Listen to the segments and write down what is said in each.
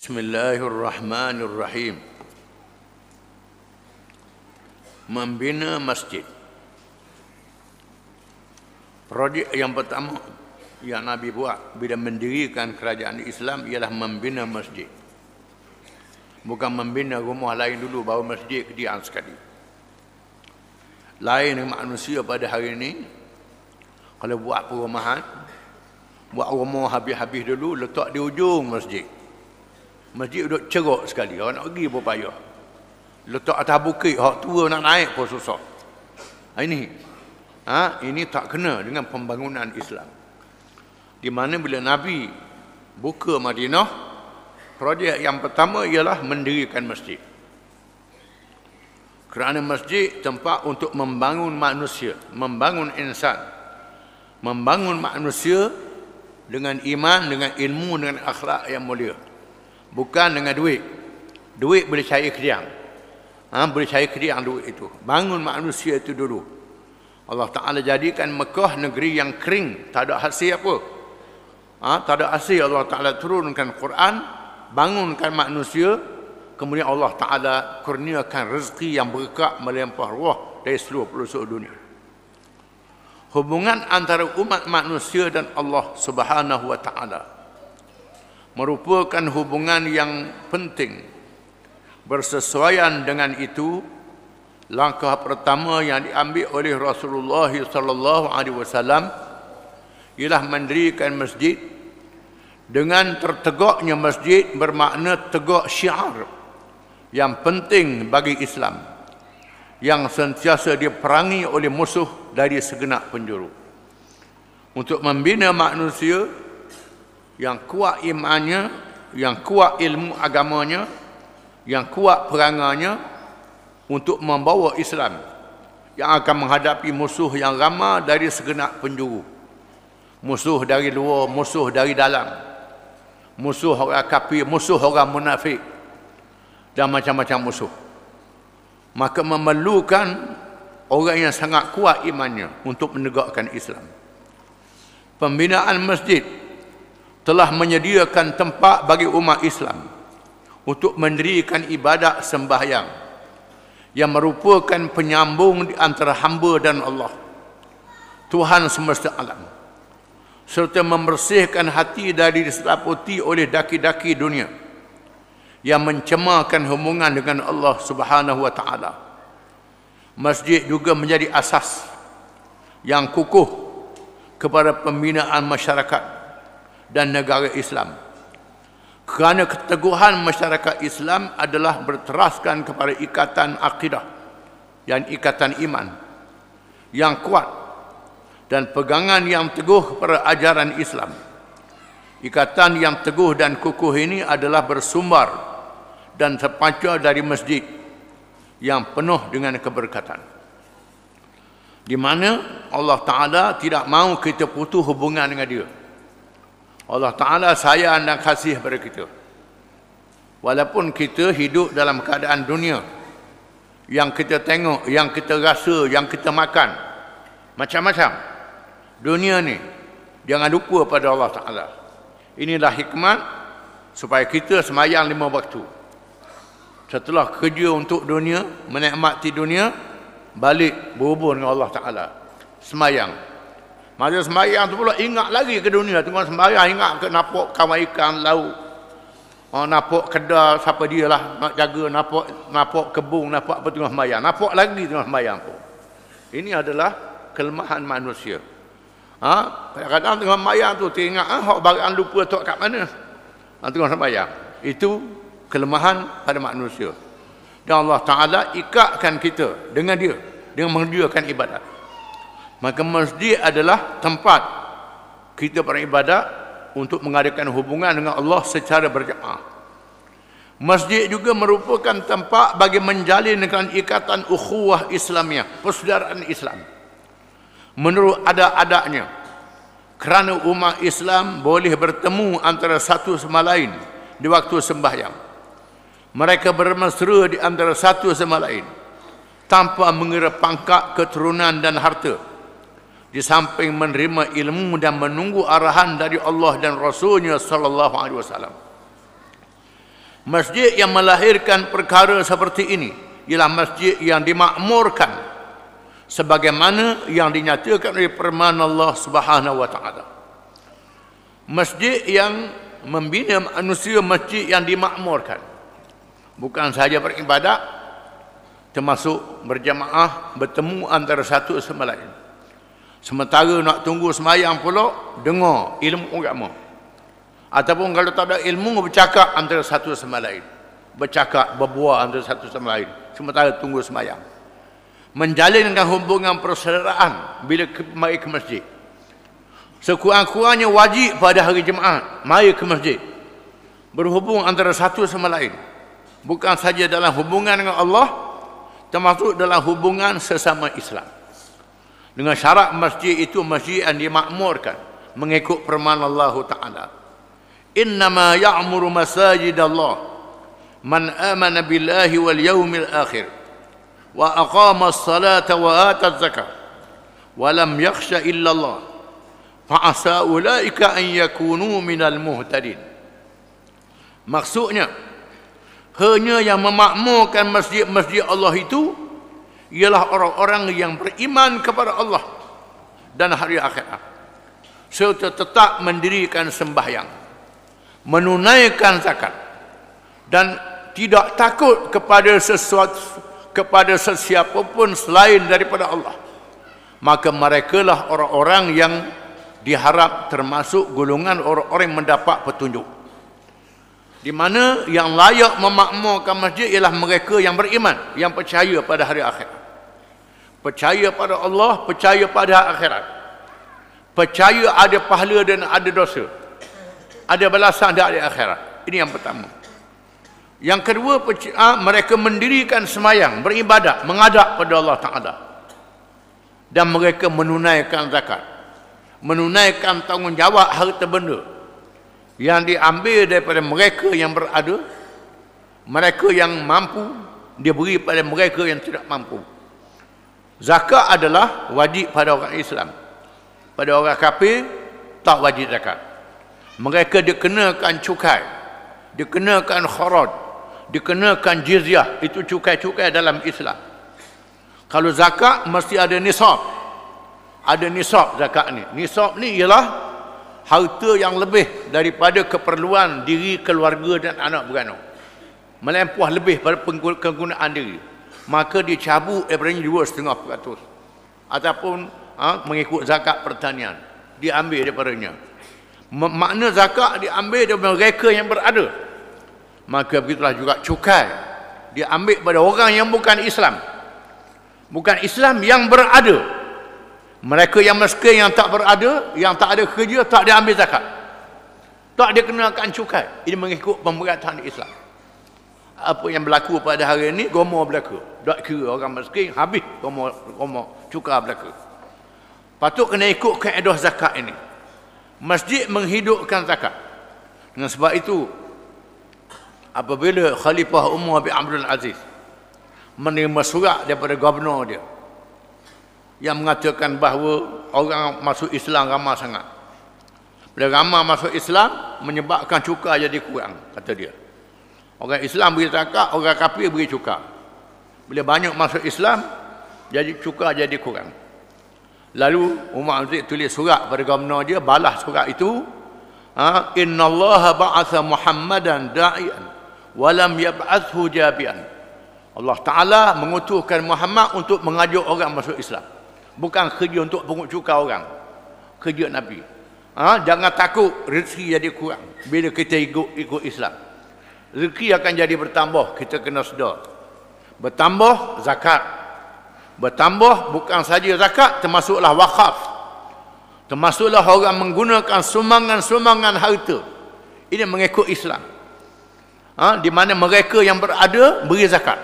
بسم الله الرحمن الرحيم من بنى مسجد projek yang pertama yang Nabi buat bila mendirikan kerajaan Islam ialah membina masjid. Bukan membina rumah lain dulu baru masjid kediaan sekali. Lain manusia pada hari ini kalau buat perumahan buat rumah habis-habis dulu letak di ujung masjid. Masjid duduk ceruk sekali. Orang nak pergi pun payah. Letak atas bukit, orang tua nak naik pun susah. Ha, ini. Ha? Ini tak kena dengan pembangunan Islam. Di mana bila Nabi buka Madinah, projek yang pertama ialah mendirikan masjid. Kerana masjid tempat untuk membangun manusia, membangun insan. Membangun manusia dengan iman, dengan ilmu, dengan akhlak yang mulia. Bukan dengan duit. Duit boleh saya kriang. Ha, boleh saya kriang duit itu. Bangun manusia itu dulu. Allah Ta'ala jadikan Mekah negeri yang kering. Tak ada hasil apa. Ha, tak ada hasil Allah Ta'ala turunkan Quran. Bangunkan manusia. Kemudian Allah Ta'ala kurniakan rezeki yang berkat melempah ruah dari seluruh pelosok dunia. Hubungan antara umat manusia dan Allah Subhanahu Wa Ta'ala merupakan hubungan yang penting. Bersesuaian dengan itu, langkah pertama yang diambil oleh Rasulullah sallallahu alaihi wasallam ialah mendirikan masjid dengan terteguknya masjid bermakna teguk syiar yang penting bagi Islam yang sentiasa diperangi oleh musuh dari segenap penjuru untuk membina manusia yang kuat imannya, yang kuat ilmu agamanya, yang kuat perangannya untuk membawa Islam yang akan menghadapi musuh yang ramah dari segenap penjuru. Musuh dari luar, musuh dari dalam. Musuh orang kafir, musuh orang munafik dan macam-macam musuh. Maka memerlukan orang yang sangat kuat imannya untuk menegakkan Islam. Pembinaan masjid telah menyediakan tempat bagi umat Islam untuk mendirikan ibadat sembahyang yang merupakan penyambung di antara hamba dan Allah Tuhan semesta alam serta membersihkan hati dari diselaputi oleh daki-daki dunia yang mencemarkan hubungan dengan Allah Subhanahu wa taala. Masjid juga menjadi asas yang kukuh kepada pembinaan masyarakat dan negara Islam. Kerana keteguhan masyarakat Islam adalah berteraskan kepada ikatan akidah dan ikatan iman yang kuat dan pegangan yang teguh kepada ajaran Islam. Ikatan yang teguh dan kukuh ini adalah bersumbar dan terpacu dari masjid yang penuh dengan keberkatan. Di mana Allah Ta'ala tidak mahu kita putus hubungan dengan dia. Allah Ta'ala sayang dan kasih kepada kita. Walaupun kita hidup dalam keadaan dunia yang kita tengok, yang kita rasa, yang kita makan. Macam-macam. Dunia ni jangan lupa pada Allah Ta'ala. Inilah hikmat supaya kita semayang lima waktu. Setelah kerja untuk dunia, menikmati dunia, balik berhubung dengan Allah Ta'ala. Semayang. Semayang. Masa sembahyang tu pula ingat lagi ke dunia tengah sembahyang ingat ke napok kawan ikan laut. Oh napok kedal siapa dia lah nak jaga napok napok kebun napok apa tengah sembahyang. Napok lagi tengah sembahyang tu. Ini adalah kelemahan manusia. Ha? Kadang-kadang tengah sembahyang tu teringat ah hok barang lupa tok kat mana. Ha, tengah sembahyang. Itu kelemahan pada manusia. Dan Allah Taala ikatkan kita dengan dia dengan mengerjakan ibadat. Maka masjid adalah tempat kita beribadat untuk mengadakan hubungan dengan Allah secara berjamaah. Masjid juga merupakan tempat bagi menjalinkan ikatan ukhuwah Islamiah, persaudaraan Islam. Menurut adat-adatnya, kerana umat Islam boleh bertemu antara satu sama lain di waktu sembahyang. Mereka bermesra di antara satu sama lain tanpa mengira pangkat keturunan dan harta di samping menerima ilmu dan menunggu arahan dari Allah dan Rasulnya sallallahu alaihi wasallam. Masjid yang melahirkan perkara seperti ini ialah masjid yang dimakmurkan sebagaimana yang dinyatakan oleh firman Allah Subhanahu wa taala. Masjid yang membina manusia masjid yang dimakmurkan bukan sahaja beribadat termasuk berjamaah bertemu antara satu sama lain. Sementara nak tunggu semayang pula, dengar ilmu agama. Ataupun kalau tak ada ilmu, bercakap antara satu sama lain. Bercakap, berbuah antara satu sama lain. Sementara tunggu semayang. Menjalinkan hubungan persaudaraan bila mari ke masjid. Sekurang-kurangnya wajib pada hari Jumaat mari ke masjid. Berhubung antara satu sama lain. Bukan saja dalam hubungan dengan Allah, termasuk dalam hubungan sesama Islam dengan syarat masjid itu masjid yang dimakmurkan mengikut firman Allah Taala innama ya'muru masajid Allah man amana billahi wal yawmil akhir wa aqama as-salata wa ata az-zakah wa lam yakhsha illa Allah fa asa ulaika an yakunu minal muhtadin maksudnya hanya yang memakmurkan masjid-masjid Allah itu ialah orang-orang yang beriman kepada Allah dan hari akhirat serta tetap mendirikan sembahyang menunaikan zakat dan tidak takut kepada sesuatu kepada sesiapa pun selain daripada Allah maka mereka lah orang-orang yang diharap termasuk golongan orang-orang yang mendapat petunjuk di mana yang layak memakmurkan masjid ialah mereka yang beriman yang percaya pada hari akhir. Percaya pada Allah, percaya pada akhirat. Percaya ada pahala dan ada dosa. Ada balasan dan ada akhirat. Ini yang pertama. Yang kedua, percaya, ah, mereka mendirikan semayang, beribadat, mengadap pada Allah Ta'ala. Dan mereka menunaikan zakat. Menunaikan tanggungjawab harta benda. Yang diambil daripada mereka yang berada. Mereka yang mampu, dia beri pada mereka yang tidak mampu. Zakat adalah wajib pada orang Islam. Pada orang kafir tak wajib zakat. Mereka dikenakan cukai, dikenakan kharaj, dikenakan jizyah, itu cukai-cukai dalam Islam. Kalau zakat mesti ada nisab. Ada nisab zakat ni. Nisab ni ialah harta yang lebih daripada keperluan diri keluarga dan anak beranak. Melampau lebih pada penggunaan diri maka dicabut daripadanya dua setengah peratus ataupun ha, mengikut zakat pertanian diambil daripadanya makna zakat diambil daripada mereka yang berada maka begitulah juga cukai diambil pada orang yang bukan Islam bukan Islam yang berada mereka yang meskin yang tak berada yang tak ada kerja tak diambil zakat tak dikenakan cukai ini mengikut pemberatan Islam apa yang berlaku pada hari ini gomor berlaku dak kira orang miskin habis komo komo cuka belaka patut kena ikut kaedah zakat ini masjid menghidupkan zakat dengan sebab itu apabila khalifah Umar bin Abdul Aziz menerima surat daripada gubernur dia yang mengatakan bahawa orang masuk Islam ramai sangat bila ramai masuk Islam menyebabkan cuka jadi kurang kata dia orang Islam beri zakat orang kafir beri cuka bila banyak masuk Islam jadi cuka jadi kurang lalu Umar Aziz tulis surat pada gubernur dia balas surat itu ha Allah ba'atha muhammadan da'ian walam yab'athu jabian Allah taala mengutuskan Muhammad untuk mengajak orang masuk Islam bukan kerja untuk pungut cuka orang kerja nabi ha jangan takut rezeki jadi kurang bila kita ikut ikut Islam rezeki akan jadi bertambah kita kena sedar bertambah zakat bertambah bukan saja zakat termasuklah wakaf termasuklah orang menggunakan sumangan-sumangan harta ini mengikut Islam ha? di mana mereka yang berada beri zakat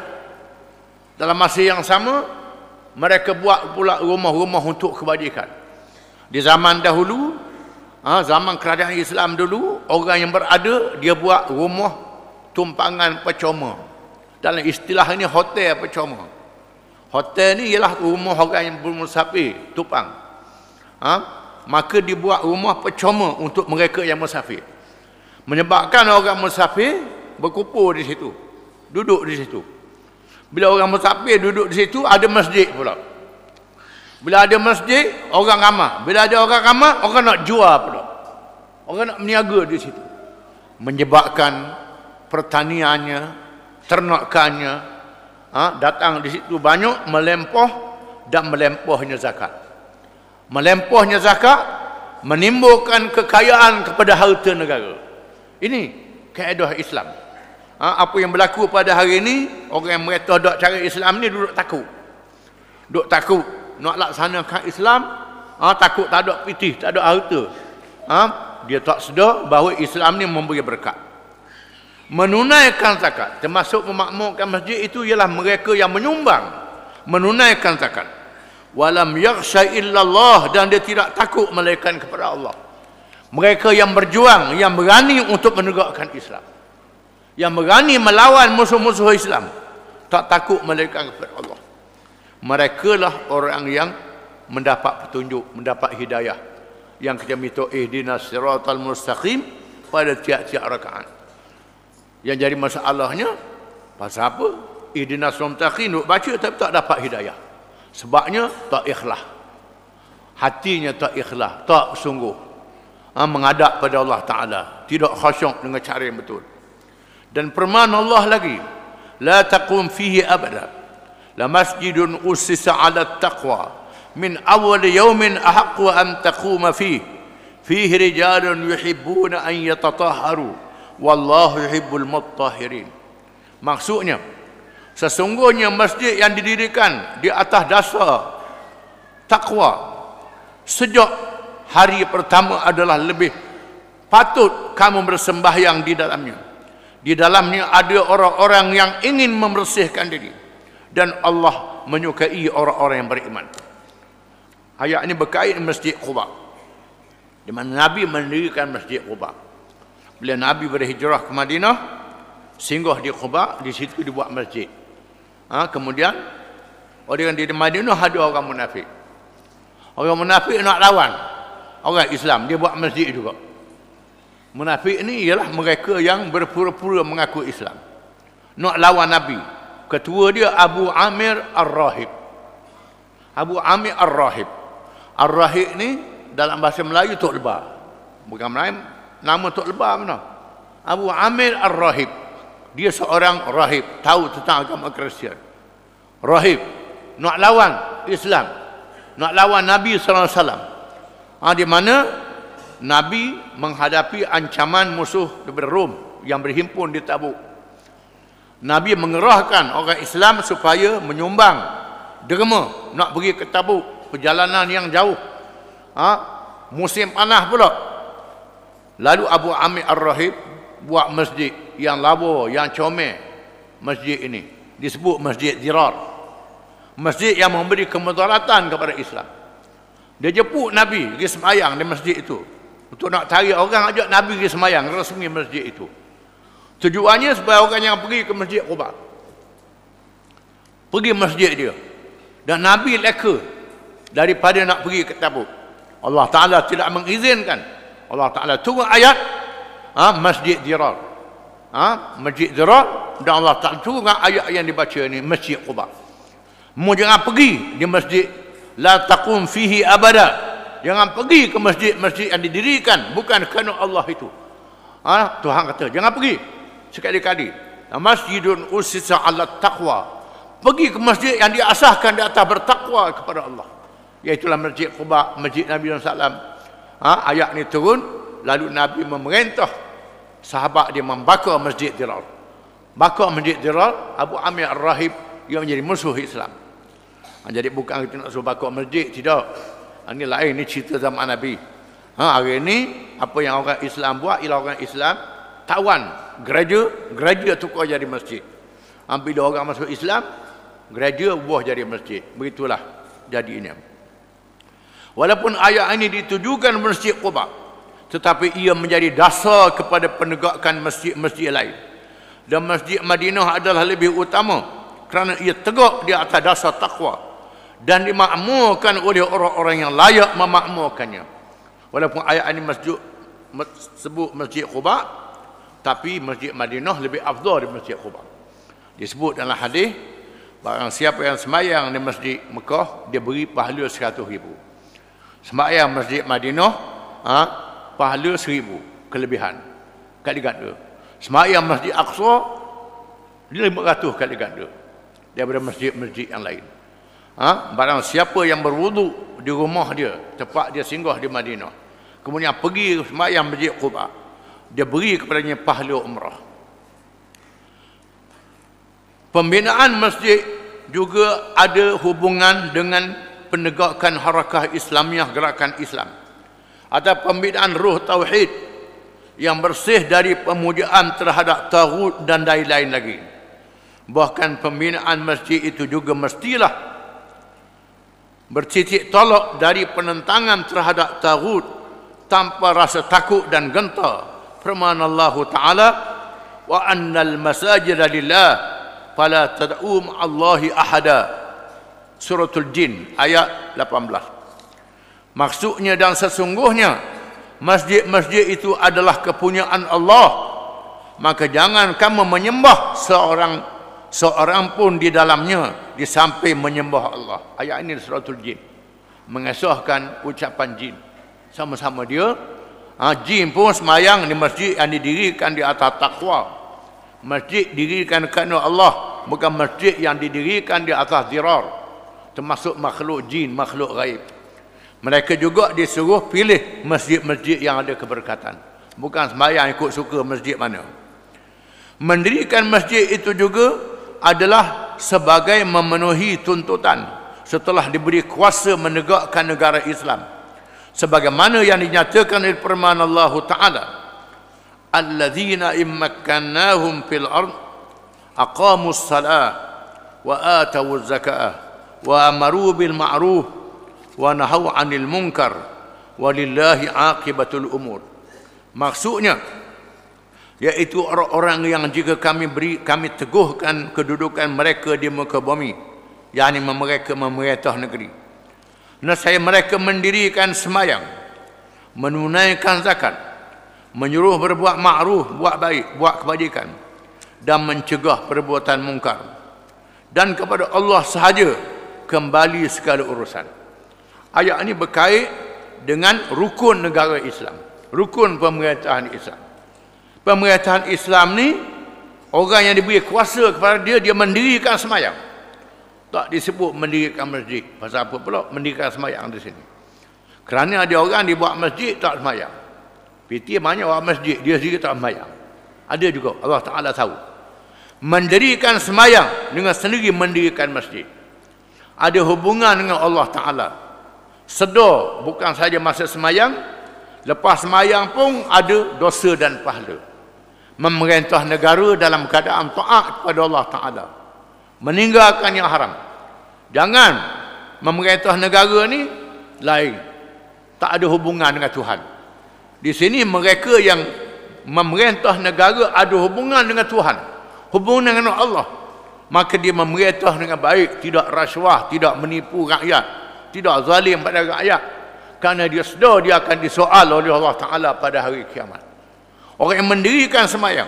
dalam masa yang sama mereka buat pula rumah-rumah untuk kebajikan di zaman dahulu ha? zaman kerajaan Islam dulu orang yang berada dia buat rumah tumpangan percuma dalam istilah ini hotel apa cuma hotel ni ialah rumah orang yang sapi tupang ha? maka dibuat rumah percuma untuk mereka yang musafir menyebabkan orang musafir berkumpul di situ duduk di situ bila orang musafir duduk di situ ada masjid pula bila ada masjid orang ramah bila ada orang ramah orang nak jual pula orang nak meniaga di situ menyebabkan pertaniannya ternakannya ha, datang di situ banyak melempoh dan melempohnya zakat melempohnya zakat menimbulkan kekayaan kepada harta negara ini kaedah Islam ha, apa yang berlaku pada hari ini orang yang mereka dok cara Islam ni duduk takut duduk takut nak laksanakan Islam ha, takut tak ada pitih, tak ada harta ha, dia tak sedar bahawa Islam ni memberi berkat menunaikan zakat termasuk memakmurkan masjid itu ialah mereka yang menyumbang menunaikan zakat walam yakhsha illallah dan dia tidak takut melainkan kepada Allah mereka yang berjuang yang berani untuk menegakkan Islam yang berani melawan musuh-musuh Islam tak takut melainkan kepada Allah mereka lah orang yang mendapat petunjuk mendapat hidayah yang kita minta ihdinas siratal mustaqim pada tiap-tiap rakaat yang jadi masalahnya pasal apa? Ihdinas sirotakin nak baca tapi tak dapat hidayah. Sebabnya tak ikhlas. Hatinya tak ikhlas, tak sungguh. Ha, menghadap pada Allah Taala, tidak khusyuk dengan cara yang betul. Dan permana Allah lagi, la taqum fihi abada. La masjidun ussisa 'ala taqwa min awal yawmin ahqqa an taquma fihi. Fihi rijalun yuhibbuna an yatatahharu wallahu yuhibbul muttahirin maksudnya sesungguhnya masjid yang didirikan di atas dasar takwa sejak hari pertama adalah lebih patut kamu bersembahyang di dalamnya di dalamnya ada orang-orang yang ingin membersihkan diri dan Allah menyukai orang-orang yang beriman ayat ini berkait masjid Quba di mana Nabi mendirikan masjid Quba bila Nabi berhijrah ke Madinah singgah di Quba di situ dibuat masjid ha, kemudian orang di Madinah ada orang munafik orang munafik nak lawan orang Islam dia buat masjid juga munafik ni ialah mereka yang berpura-pura mengaku Islam nak lawan Nabi ketua dia Abu Amir Ar-Rahib Abu Amir Ar-Rahib Ar-Rahib ni dalam bahasa Melayu Tok Lebar bukan Melayu nama Tok Lebah mana? Abu Amir Ar-Rahib. Dia seorang rahib, tahu tentang agama Kristian. Rahib nak lawan Islam, nak lawan Nabi saw Ha, ah, di mana Nabi menghadapi ancaman musuh daripada Rom yang berhimpun di Tabuk. Nabi mengerahkan orang Islam supaya menyumbang derma nak pergi ke Tabuk, perjalanan yang jauh. Ha, musim panah pula Lalu Abu Amir Ar-Rahib buat masjid yang labo, yang comel masjid ini. Disebut masjid Zirar. Masjid yang memberi kemudaratan kepada Islam. Dia jemput Nabi pergi semayang di masjid itu. Untuk nak cari orang ajak Nabi pergi semayang resmi masjid itu. Tujuannya supaya orang yang pergi ke masjid Quba. Pergi masjid dia. Dan Nabi leka daripada nak pergi ke Tabuk. Allah Ta'ala tidak mengizinkan. Allah Taala turun ayat ha, Masjid Dirar. Ha, Masjid Dirar dan Allah Taala turun ayat yang dibaca ni Masjid Quba. Mu jangan pergi di masjid la taqum fihi abada. Jangan pergi ke masjid-masjid yang didirikan bukan kerana Allah itu. Ha, Tuhan kata jangan pergi sekali-kali. Masjidun usisa ala taqwa. Pergi ke masjid yang diasahkan di atas bertakwa kepada Allah. Iaitulah masjid Quba, masjid Nabi Muhammad SAW ha, ayat ni turun lalu Nabi memerintah sahabat dia membakar masjid Dirar bakar masjid Dirar Abu Amir Ar-Rahib yang menjadi musuh Islam ha, jadi bukan kita nak suruh bakar masjid tidak ha, ini lain ini cerita zaman Nabi ha, hari ini apa yang orang Islam buat ialah orang Islam tawan gereja gereja tukar jadi masjid ha, bila orang masuk Islam gereja buah jadi masjid begitulah jadi ini Walaupun ayat ini ditujukan Masjid Quba tetapi ia menjadi dasar kepada penegakan masjid-masjid lain. Dan Masjid Madinah adalah lebih utama kerana ia tegak di atas dasar takwa dan dimakmurkan oleh orang-orang yang layak memakmurkannya. Walaupun ayat ini masjid sebut Masjid Quba tapi Masjid Madinah lebih afdal di Masjid Quba. Disebut dalam hadis barang siapa yang semayang di Masjid Mekah dia beri pahala 100 ribu sembahyang Masjid Madinah ha, pahala seribu kelebihan kali ganda sembahyang Masjid Aqsa lima ratus kali ganda daripada masjid-masjid yang lain ha, barang siapa yang berwudu di rumah dia tempat dia singgah di Madinah kemudian pergi sembahyang Masjid Quba dia beri kepadanya pahala umrah pembinaan masjid juga ada hubungan dengan penegakan harakah Islamiah gerakan Islam ada pembinaan ruh tauhid yang bersih dari pemujaan terhadap tagut dan lain-lain lagi bahkan pembinaan masjid itu juga mestilah bercicik tolak dari penentangan terhadap tagut tanpa rasa takut dan gentar firman Allah taala wa annal masajida lillah fala tad'um allahi ahada Suratul Jin ayat 18. Maksudnya dan sesungguhnya masjid-masjid itu adalah kepunyaan Allah. Maka jangan kamu menyembah seorang seorang pun di dalamnya disampai menyembah Allah. Ayat ini Suratul Jin mengesahkan ucapan jin. Sama-sama dia ha, jin pun semayang di masjid yang didirikan di atas takwa. Masjid didirikan kerana Allah bukan masjid yang didirikan di atas zirar termasuk makhluk jin, makhluk gaib. Mereka juga disuruh pilih masjid-masjid yang ada keberkatan. Bukan sembahyang ikut suka masjid mana. Mendirikan masjid itu juga adalah sebagai memenuhi tuntutan setelah diberi kuasa menegakkan negara Islam. Sebagaimana yang dinyatakan oleh firman Allah Ta'ala. Alladzina immakkannahum fil ard aqamus salah wa atawuz zakah. Wa وأمروا بالمعروف ونهوا عن المنكر ولله عاقبة الأمور maksudnya yaitu orang-orang yang jika kami beri kami teguhkan kedudukan mereka di muka bumi yakni mereka memerintah negeri saya mereka mendirikan semayang menunaikan zakat menyuruh berbuat makruh buat baik buat kebajikan dan mencegah perbuatan mungkar dan kepada Allah sahaja kembali segala urusan. Ayat ini berkait dengan rukun negara Islam, rukun pemerintahan Islam. Pemerintahan Islam ni orang yang diberi kuasa kepada dia dia mendirikan semayang. Tak disebut mendirikan masjid. Pasal apa pula mendirikan semayang di sini? Kerana ada orang dibuat masjid tak semayang. Piti banyak orang masjid dia sendiri tak semayang. Ada juga Allah Taala tahu. Mendirikan semayang dengan sendiri mendirikan masjid ada hubungan dengan Allah Ta'ala sedar bukan saja masa semayang lepas semayang pun ada dosa dan pahala memerintah negara dalam keadaan taat kepada Allah Ta'ala meninggalkan yang haram jangan memerintah negara ni lain tak ada hubungan dengan Tuhan di sini mereka yang memerintah negara ada hubungan dengan Tuhan hubungan dengan Allah maka dia memerintah dengan baik tidak rasuah tidak menipu rakyat tidak zalim pada rakyat kerana dia sedar dia akan disoal oleh Allah Ta'ala pada hari kiamat orang yang mendirikan semayang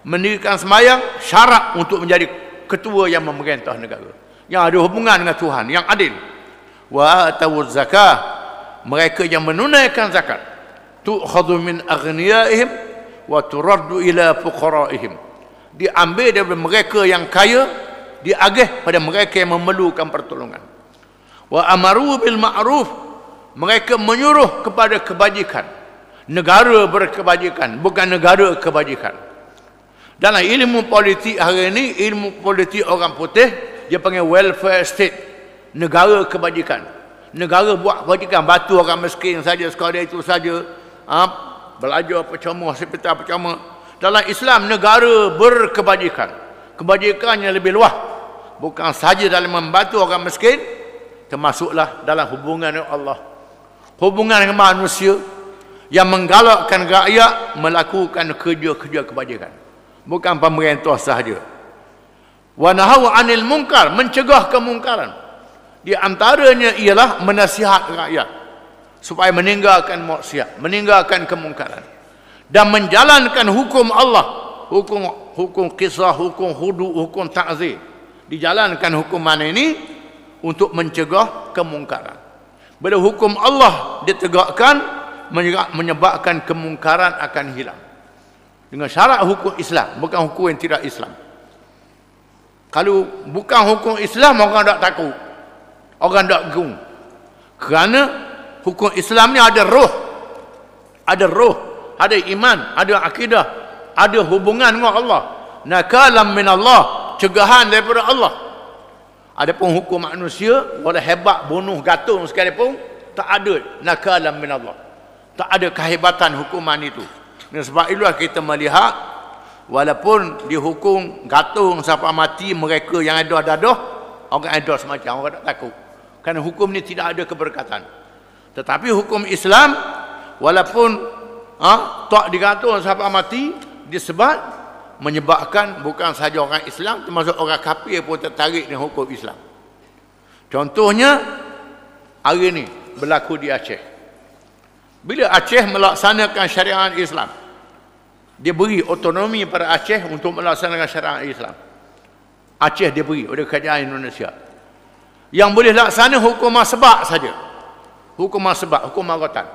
mendirikan semayang syarat untuk menjadi ketua yang memerintah negara yang ada hubungan dengan Tuhan yang adil wa atawuz zakah mereka yang menunaikan zakat tu khadhu min aghniyahim wa turaddu ila fuqaraihim diambil daripada mereka yang kaya diagih pada mereka yang memerlukan pertolongan wa amaru bil ma'ruf mereka menyuruh kepada kebajikan negara berkebajikan bukan negara kebajikan dalam ilmu politik hari ini ilmu politik orang putih dia panggil welfare state negara kebajikan negara buat kebajikan batu orang miskin saja sekolah itu saja ha? belajar percuma hospital percuma dalam Islam negara berkebajikan kebajikan yang lebih luas bukan sahaja dalam membantu orang miskin termasuklah dalam hubungan dengan Allah hubungan dengan manusia yang menggalakkan rakyat melakukan kerja-kerja kebajikan bukan pemerintah sahaja wa nahau anil mungkar, mencegah kemungkaran di antaranya ialah menasihat rakyat supaya meninggalkan maksiat meninggalkan kemungkaran dan menjalankan hukum Allah hukum hukum kisah hukum hudu hukum ta'zir dijalankan hukuman ini untuk mencegah kemungkaran bila hukum Allah ditegakkan menyebabkan kemungkaran akan hilang dengan syarat hukum Islam bukan hukum yang tidak Islam kalau bukan hukum Islam orang tak takut orang tak gung kerana hukum Islam ni ada roh ada roh ada iman, ada akidah, ada hubungan dengan Allah. Nakalam min Allah, cegahan daripada Allah. Adapun hukum manusia, boleh hebat bunuh gantung sekalipun tak ada nakalam min Allah. Tak ada kehebatan hukuman itu. Dan sebab itulah kita melihat walaupun dihukum gatung siapa mati mereka yang ada dadah, orang yang ada semacam orang tak takut. Kerana hukum ni tidak ada keberkatan. Tetapi hukum Islam walaupun ha? tak digantung sahabat mati disebab menyebabkan bukan sahaja orang Islam termasuk orang kafir pun tertarik dengan hukum Islam contohnya hari ini berlaku di Aceh bila Aceh melaksanakan syariat Islam dia beri otonomi pada Aceh untuk melaksanakan syariat Islam Aceh dia beri oleh kerajaan Indonesia yang boleh laksana hukum sebab saja hukum sebab hukum rotan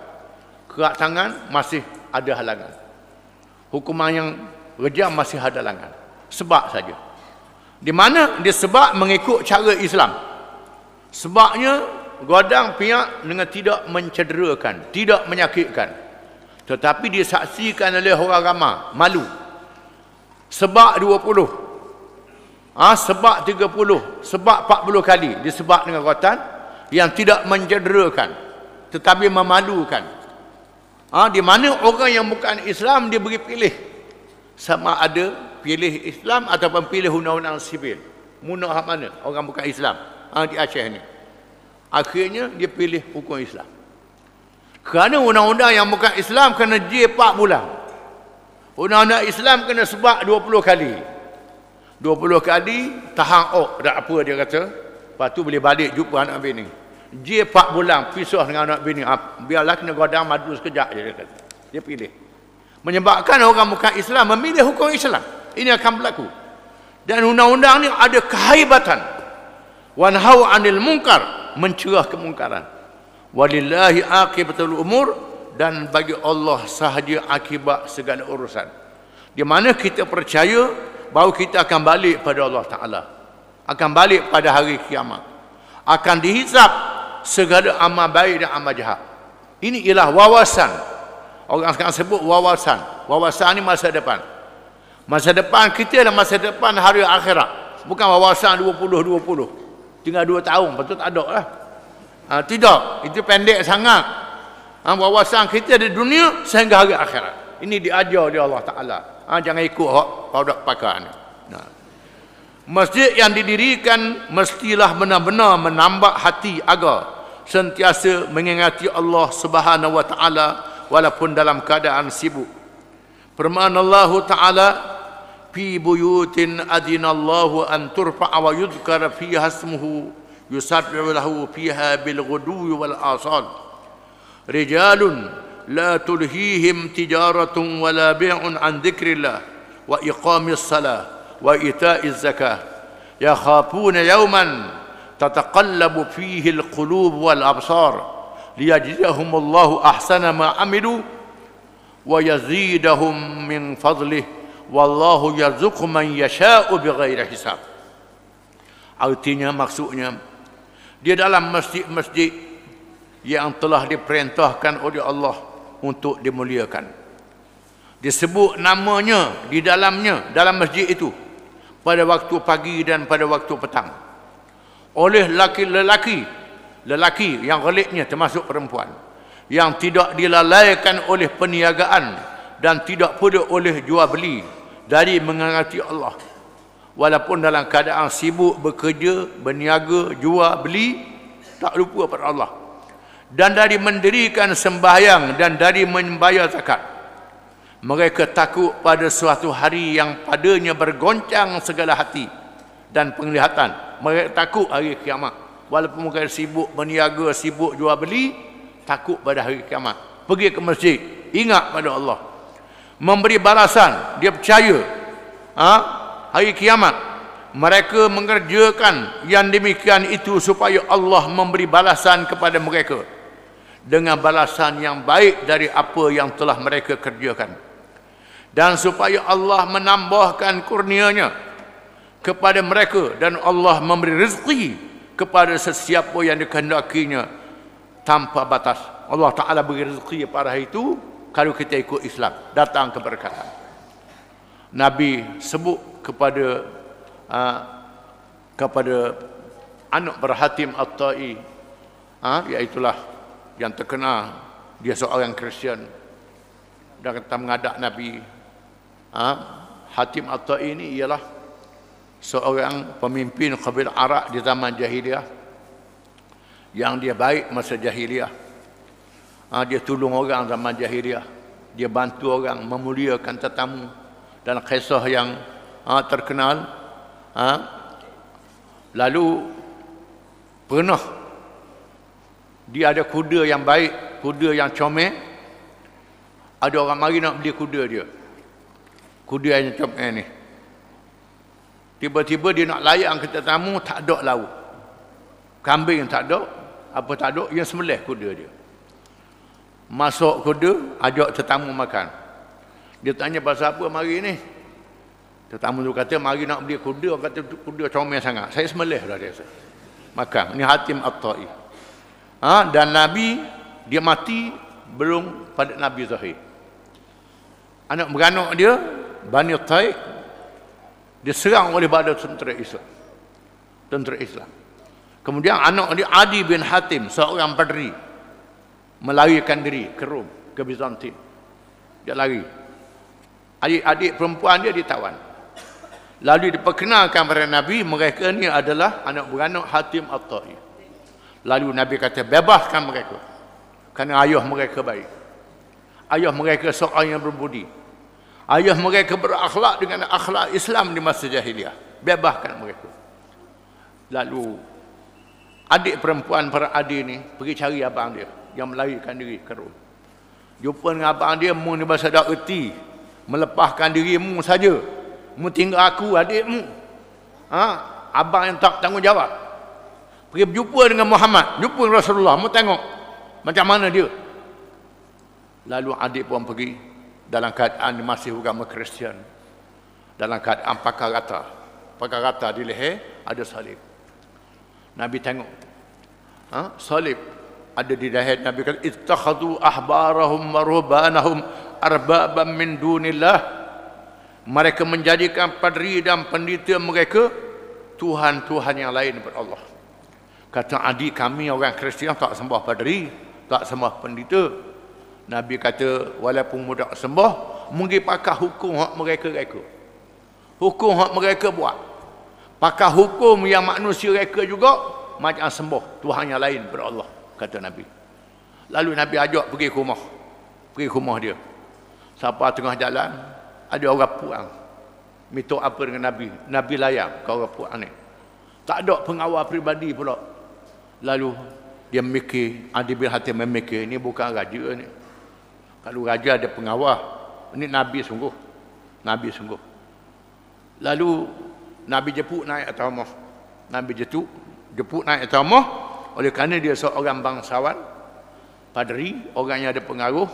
kerak tangan masih ada halangan. Hukuman yang rejam masih ada halangan. Sebab saja. Di mana dia sebab mengikut cara Islam. Sebabnya godang pihak dengan tidak mencederakan, tidak menyakitkan. Tetapi dia saksikan oleh orang ramai, malu. Sebab 20. Ah ha, sebab 30, sebab 40 kali dia sebab dengan rotan yang tidak mencederakan tetapi memalukan Ha, di mana orang yang bukan Islam dia beri pilih. Sama ada pilih Islam ataupun pilih undang-undang sivil. Munah mana orang bukan Islam ha, di Aceh ni. Akhirnya dia pilih hukum Islam. Kerana undang-undang yang bukan Islam kena J4 Undang-undang Islam kena sebab 20 kali. 20 kali tahan ok. Tak apa dia kata. Lepas tu boleh balik jumpa anak bini dia pak Bulang pisah dengan anak bini ah, biarlah kena godang madu sekejap dia kata dia pilih menyebabkan orang muka Islam memilih hukum Islam ini akan berlaku dan undang-undang ni ada kehaibatan wanhau anil mungkar mencerah kemungkaran walillahi akibatul umur dan bagi Allah sahaja akibat segala urusan di mana kita percaya bahawa kita akan balik pada Allah Ta'ala akan balik pada hari kiamat akan dihisap segala amal baik dan amal jahat. Ini ialah wawasan. Orang sekarang sebut wawasan. Wawasan ini masa depan. Masa depan kita adalah masa depan hari akhirat. Bukan wawasan 20-20. Tinggal 2 tahun, lepas tu tak ada lah. Ha, tidak, itu pendek sangat. Ha, wawasan kita di dunia sehingga hari akhirat. Ini diajar oleh Allah Ta'ala. Ha, jangan ikut hak produk pakaian. Nah. Ha. Masjid yang didirikan mestilah benar-benar menambah hati agar sentiasa mengingati Allah Subhanahu wa taala walaupun dalam keadaan sibuk. Firman Allah taala fi buyutin adina Allah an turfa wa yudhkara fiha hasmuhu yusabbihu lahu fiha bil ghudu wal asal. Rijalun لا تلهيهم تجارة ولا بيع عن ذكر الله وإقام الصلاة وإيتاء الزكاة يخافون يوما تتقلب fihi القلوب qulub wal absar liyajzihum Allahu ahsana ma amilu wa yazidahum min fadlihi wallahu yarzuqu man yasha'u bighairi hisab artinya maksudnya di dalam masjid-masjid yang telah diperintahkan oleh Allah untuk dimuliakan disebut namanya di dalamnya dalam masjid itu pada waktu pagi dan pada waktu petang oleh laki-laki lelaki yang reliknya termasuk perempuan yang tidak dilalaikan oleh peniagaan dan tidak pula oleh jual beli dari mengingati Allah walaupun dalam keadaan sibuk bekerja berniaga jual beli tak lupa kepada Allah dan dari mendirikan sembahyang dan dari membayar zakat mereka takut pada suatu hari yang padanya bergoncang segala hati dan penglihatan mereka takut hari kiamat walaupun mungkin sibuk berniaga, sibuk jual beli, takut pada hari kiamat. Pergi ke masjid, ingat pada Allah. Memberi balasan, dia percaya. Ha? Hari kiamat, mereka mengerjakan yang demikian itu supaya Allah memberi balasan kepada mereka dengan balasan yang baik dari apa yang telah mereka kerjakan dan supaya Allah menambahkan kurnianya kepada mereka dan Allah memberi rezeki kepada sesiapa yang dikehendakinya tanpa batas. Allah Ta'ala beri rezeki pada hari itu kalau kita ikut Islam. Datang keberkatan. Nabi sebut kepada uh, kepada anak berhatim At-Tai uh, iaitulah yang terkenal dia soal yang Kristian dan kata mengadak Nabi uh, Hatim At-Tai ini ialah seorang pemimpin kabil Arab di zaman jahiliah yang dia baik masa jahiliah ha, dia tolong orang zaman jahiliah dia bantu orang memuliakan tetamu dan kisah yang ha, terkenal ha. lalu pernah dia ada kuda yang baik kuda yang comel ada orang mari nak beli kuda dia kuda yang comel ni Tiba-tiba dia nak layak ke tetamu, tak ada lauk. Kambing yang tak ada, apa tak ada, yang sembelih kuda dia. Masuk kuda, ajak tetamu makan. Dia tanya pasal apa mari ni? Tetamu tu kata, mari nak beli kuda, orang kata kuda comel sangat. Saya sembelih dah dia. Makan. Ini Hatim At-Ta'i. Ha? Dan Nabi, dia mati, belum pada Nabi Zahir. Anak beranak dia, Bani Taik, diserang oleh badan tentera Islam. Tentera Islam. Kemudian anak dia Adi bin Hatim, seorang padri melarikan diri ke Rom, ke Bizantin. Dia lari. Adik-adik perempuan dia ditawan. Lalu diperkenalkan kepada Nabi, mereka ini adalah anak beranak Hatim At-Ta'i. Lalu Nabi kata, bebaskan mereka. Kerana ayah mereka baik. Ayah mereka seorang yang berbudi ayah mereka berakhlak dengan akhlak Islam di masa jahiliah bebaskan mereka lalu adik perempuan para adik ni pergi cari abang dia yang melarikan diri ke Rom jumpa dengan abang dia mu ni bahasa dak reti melepaskan dirimu saja mu tinggal aku adikmu ha abang yang tak tanggungjawab pergi berjumpa dengan Muhammad jumpa dengan Rasulullah mu tengok macam mana dia lalu adik pun pergi dalam keadaan masih agama Kristian dalam keadaan pakar rata pakar rata di leher ada salib Nabi tengok ha? salib ada di dahir Nabi kata ittakhadu ahbarahum marubanahum arbabam min dunillah mereka menjadikan padri dan pendeta mereka Tuhan-Tuhan yang lain daripada Allah kata adik kami orang Kristian tak sembah padri tak sembah pendeta Nabi kata walaupun budak sembah, mungkin pakai hukum hak mereka reka. Hukum hak mereka buat. Pakai hukum yang manusia reka juga macam sembah Tuhan yang lain daripada Allah kata Nabi. Lalu Nabi ajak pergi ke rumah. Pergi ke rumah dia. Sampai tengah jalan ada orang puang. Minta apa dengan Nabi? Nabi layak. ke orang puang ni. Tak ada pengawal pribadi pula. Lalu dia mikir, ada bin Hatim memikir, ini bukan raja ni. Kalau raja ada pengawal, ini Nabi sungguh. Nabi sungguh. Lalu Nabi jepuk naik atas Allah. Nabi jepuk, jepuk naik atas Allah. Oleh kerana dia seorang bangsawan, padri, orang yang ada pengaruh.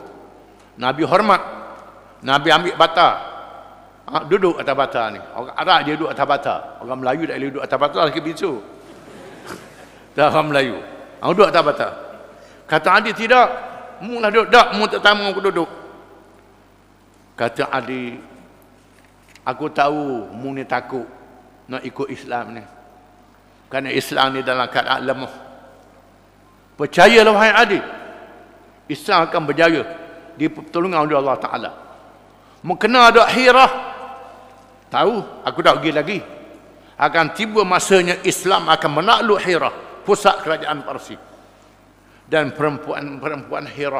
Nabi hormat. Nabi ambil bata. Ha, duduk atas bata ni. Orang Arab dia duduk atas bata. Orang Melayu tak boleh duduk atas bata lagi bisu. Tak orang Melayu. Ha, duduk atas bata. Kata Adi tidak mu lah duduk dak mu tak tamu aku duduk kata Ali aku tahu mu ni takut nak ikut Islam ni kerana Islam ni dalam keadaan lemah percayalah wahai Ali Islam akan berjaya di pertolongan oleh Allah Ta'ala mengkena ada akhirah tahu aku tak pergi lagi akan tiba masanya Islam akan menakluk akhirah pusat kerajaan Parsi dan perempuan-perempuan Hira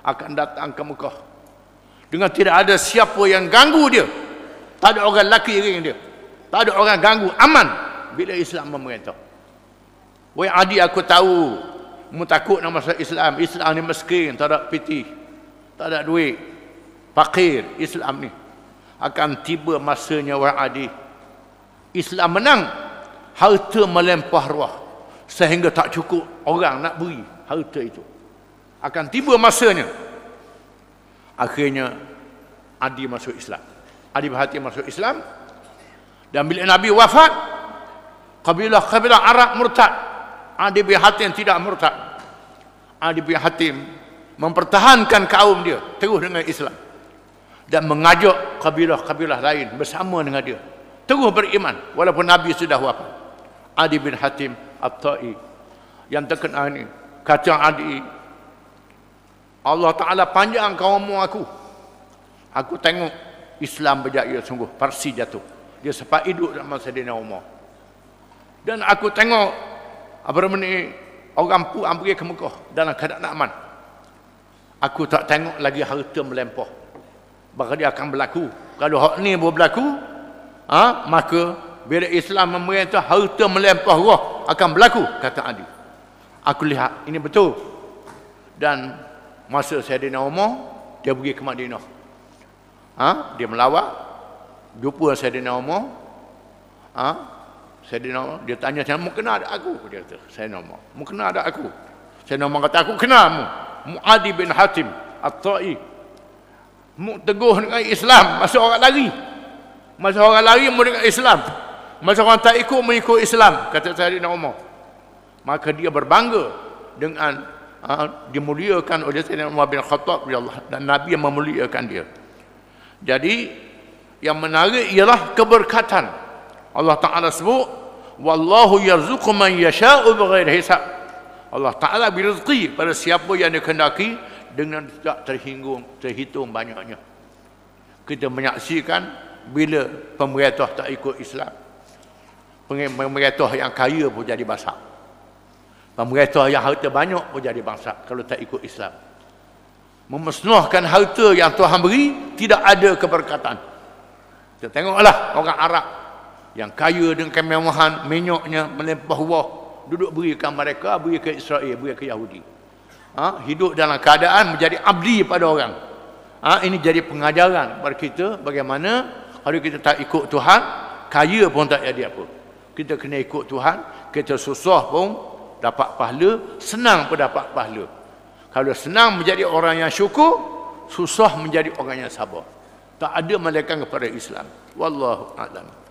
akan datang ke Mekah dengan tidak ada siapa yang ganggu dia tak ada orang lelaki yang dia tak ada orang ganggu aman bila Islam memerintah wei Adi aku tahu mu takut nama masalah Islam Islam ni miskin tak ada piti tak ada duit fakir Islam ni akan tiba masanya wei Adi Islam menang harta melempah ruah sehingga tak cukup orang nak beri harta itu akan tiba masanya akhirnya Adi masuk Islam Adi Bahati masuk Islam dan bila Nabi wafat kabilah-kabilah Arab murtad Adi bin yang tidak murtad Adi bin mempertahankan kaum dia terus dengan Islam dan mengajak kabilah-kabilah lain bersama dengan dia terus beriman walaupun Nabi sudah wafat Adi bin Hatim At-Ta'i yang terkenal ini Kacang Adi Allah Ta'ala panjang kau umur aku aku tengok Islam berjaya sungguh Parsi jatuh dia sempat hidup dalam masa dia umur dan aku tengok apa namanya orang puan pergi ke Mekah dalam keadaan aman aku tak tengok lagi harta melempoh, bahawa dia akan berlaku kalau hak ni berlaku ha, maka bila Islam memerintah harta melempoh roh akan berlaku kata Adi aku lihat ini betul dan masa saya di Umar dia pergi ke Madinah ha? dia melawat jumpa saya di Umar ha? saya di Umar dia tanya saya mungkin ada aku dia kata saya di mungkin ada aku saya di kata aku kenal mu mu Adi bin Hatim atau tai mu teguh dengan Islam masa orang lari masa orang lari mu dengan Islam masa orang tak ikut mengikut Islam kata saya di Umar maka dia berbangga dengan ha, dimuliakan oleh Sayyidina Umar bin Khattab dan Nabi yang memuliakan dia jadi yang menarik ialah keberkatan Allah Ta'ala sebut Wallahu yarzuqu man yasha'u bighairi hisab. Allah Taala beri rezeki pada siapa yang dikehendaki dengan tidak terhingung terhitung banyaknya. Kita menyaksikan bila pemerintah tak ikut Islam. Pemerintah yang kaya pun jadi basah itu yang harta banyak pun jadi bangsa kalau tak ikut Islam. Memesnahkan harta yang Tuhan beri tidak ada keberkatan. Kita tengoklah orang Arab yang kaya dengan kemewahan minyaknya melimpah ruah duduk berikan mereka beri ke Israel beri ke Yahudi ha? hidup dalam keadaan menjadi abdi pada orang ha? ini jadi pengajaran kepada kita bagaimana kalau kita tak ikut Tuhan kaya pun tak jadi apa kita kena ikut Tuhan kita susah pun dapat pahala, senang pun dapat pahala. Kalau senang menjadi orang yang syukur, susah menjadi orang yang sabar. Tak ada malaikat kepada Islam. Wallahu a'lam.